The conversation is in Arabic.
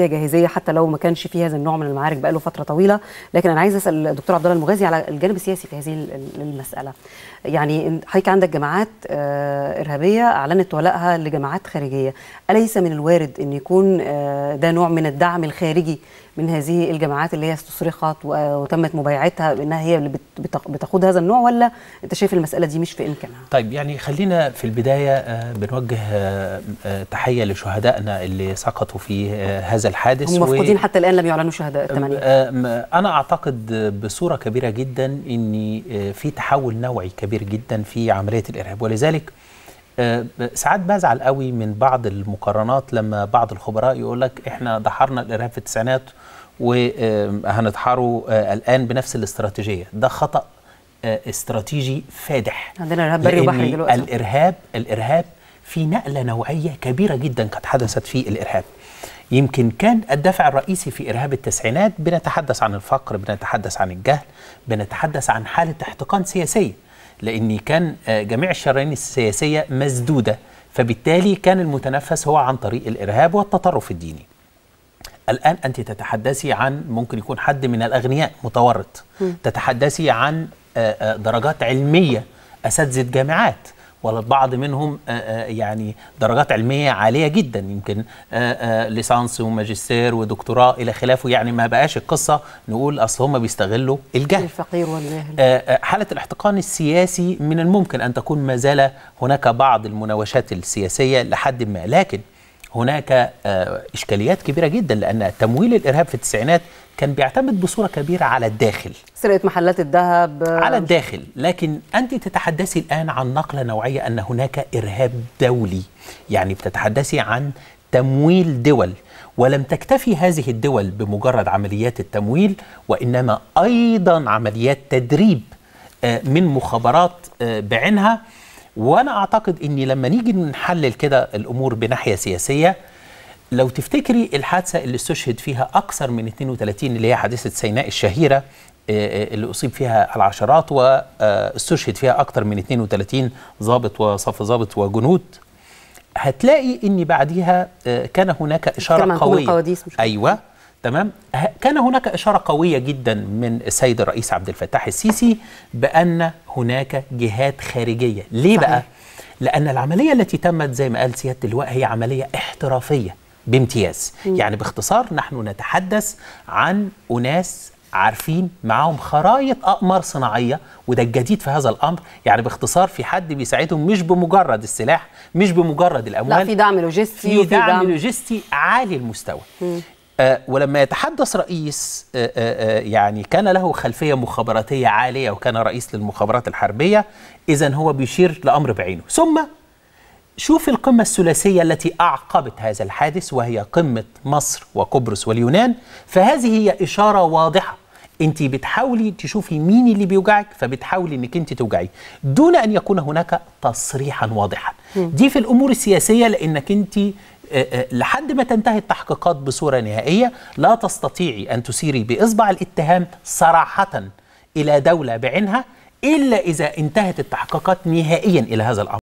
فيها جاهزيه حتى لو ما كانش في هذا النوع من المعارك بقاله فتره طويله لكن انا عايز اسال الدكتور عبد الله المغازي على الجانب السياسي في هذه المساله يعني حضرتك عندك جماعات آه، ارهابيه اعلنت ولائها لجماعات خارجيه اليس من الوارد ان يكون آه، ده نوع من الدعم الخارجي من هذه الجماعات اللي هي استصرخت وتمت مبايعتها بانها هي اللي بتاخد هذا النوع ولا انت شايف المساله دي مش في امكانها؟ طيب يعني خلينا في البدايه آه، بنوجه تحيه لشهدائنا اللي سقطوا في هذا هذا الحادث هم مفقودين و... حتى الآن لم يعلنوا شهداء الثمانية أنا أعتقد بصورة كبيرة جدا أن آه، في تحول نوعي كبير جدا في عملية الإرهاب ولذلك آه، ساعات بزعل قوي من بعض المقارنات لما بعض الخبراء يقول لك احنا دحرنا الارهاب في التسعينات وهندحره آه، الان بنفس الاستراتيجيه ده خطا استراتيجي فادح عندنا ارهاب بري وبحري دلوقتي الارهاب الارهاب في نقله نوعيه كبيره جدا قد حدثت في الارهاب يمكن كان الدافع الرئيسي في إرهاب التسعينات بنتحدث عن الفقر بنتحدث عن الجهل بنتحدث عن حالة احتقان سياسية لأن كان آه، جميع الشرايين السياسية مسدودة فبالتالي كان المتنفس هو عن طريق الإرهاب والتطرف الديني الآن أنت تتحدثي عن ممكن يكون حد من الأغنياء متورط تتحدثي عن آه، آه، درجات علمية أساتذة جامعات والبعض منهم آه، آه، يعني درجات علميه عاليه جدا يمكن آه، ليسانس وماجستير ودكتوراه الى خلافه يعني ما بقاش القصه نقول اصل هم بيستغلوا الجهل الفقير والجاهل حاله الاحتقان السياسي من الممكن ان تكون ما زال هناك بعض المناوشات السياسيه لحد ما لكن هناك آه، إشكاليات كبيرة جدا لأن تمويل الإرهاب في التسعينات كان بيعتمد بصورة كبيرة على الداخل سرقة محلات الذهب آه، على الداخل لكن أنت تتحدثي الآن عن نقلة نوعية أن هناك إرهاب دولي يعني بتتحدثي عن تمويل دول ولم تكتفي هذه الدول بمجرد عمليات التمويل وإنما أيضا عمليات تدريب آه، من مخابرات بعينها وانا اعتقد ان لما نيجي نحلل كده الامور بناحيه سياسيه لو تفتكري الحادثه اللي استشهد فيها اكثر من 32 اللي هي حادثه سيناء الشهيره آه، آه، اللي اصيب فيها العشرات واستشهد آه، فيها اكثر من 32 ضابط وصف ضابط وجنود هتلاقي ان بعديها كان هناك اشاره قويه ايوه تمام كان هناك اشاره قويه جدا من السيد الرئيس عبد الفتاح السيسي بان هناك جهات خارجيه ليه صحيح. بقى لان العمليه التي تمت زي ما قال سياده اللواء هي عمليه احترافيه بامتياز م. يعني باختصار نحن نتحدث عن اناس عارفين معاهم خرايط اقمار صناعيه وده الجديد في هذا الامر يعني باختصار في حد بيساعدهم مش بمجرد السلاح مش بمجرد الاموال لا في دعم لوجستي في دعم, دعم لوجستي عالي المستوى م. آه، ولما يتحدث رئيس آه، آه، يعني كان له خلفية مخابراتية عالية وكان رئيس للمخابرات الحربية إذا هو بيشير لأمر بعينه ثم شوف القمة الثلاثية التي أعقبت هذا الحادث وهي قمة مصر وقبرص واليونان فهذه هي إشارة واضحة انت بتحاولي تشوفي مين اللي بيوجعك فبتحاولي انك انت توجعيه دون ان يكون هناك تصريحا واضحا دي في الامور السياسيه لانك انت لحد ما تنتهي التحقيقات بصورة نهائية لا تستطيعي أن تسيري بإصبع الاتهام صراحة إلى دولة بعينها إلا إذا انتهت التحقيقات نهائيا إلى هذا الأمر